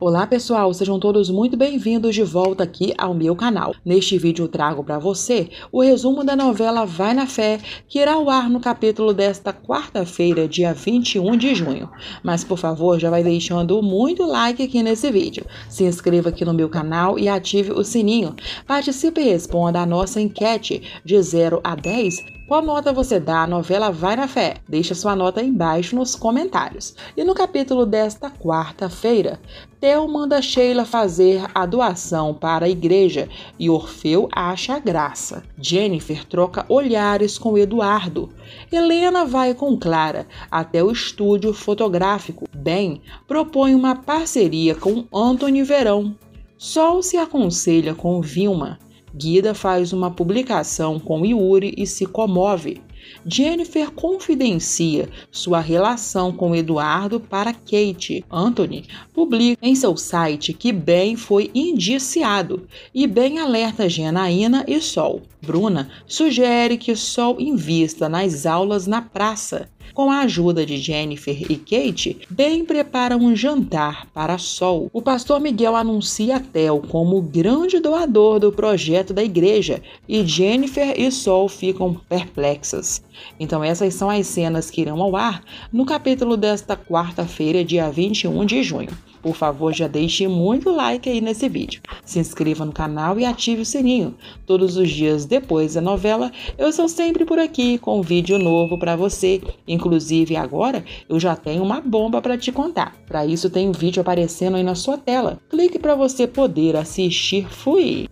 Olá pessoal, sejam todos muito bem-vindos de volta aqui ao meu canal. Neste vídeo trago para você o resumo da novela Vai na Fé, que irá ao ar no capítulo desta quarta-feira, dia 21 de junho. Mas por favor, já vai deixando muito like aqui nesse vídeo. Se inscreva aqui no meu canal e ative o sininho. Participe e responda a nossa enquete de 0 a 10 qual nota você dá à novela Vai na Fé? Deixa sua nota aí embaixo nos comentários. E no capítulo desta quarta-feira, Theo manda Sheila fazer a doação para a igreja e Orfeu acha graça. Jennifer troca olhares com Eduardo. Helena vai com Clara até o estúdio fotográfico. Ben propõe uma parceria com Anthony Verão. Sol se aconselha com Vilma Guida faz uma publicação com Yuri e se comove. Jennifer confidencia sua relação com Eduardo para Kate. Anthony publica em seu site que Ben foi indiciado e Ben alerta Janaína e Sol. Bruna sugere que Sol invista nas aulas na praça com a ajuda de Jennifer e Kate, Ben prepara um jantar para Sol. O pastor Miguel anuncia a Theo como grande doador do projeto da igreja e Jennifer e Sol ficam perplexas. Então, essas são as cenas que irão ao ar no capítulo desta quarta-feira, dia 21 de junho. Por favor, já deixe muito like aí nesse vídeo. Se inscreva no canal e ative o sininho. Todos os dias depois da novela, eu sou sempre por aqui com um vídeo novo para você. Inclusive, agora eu já tenho uma bomba para te contar. Para isso, tem um vídeo aparecendo aí na sua tela. Clique para você poder assistir. Fui!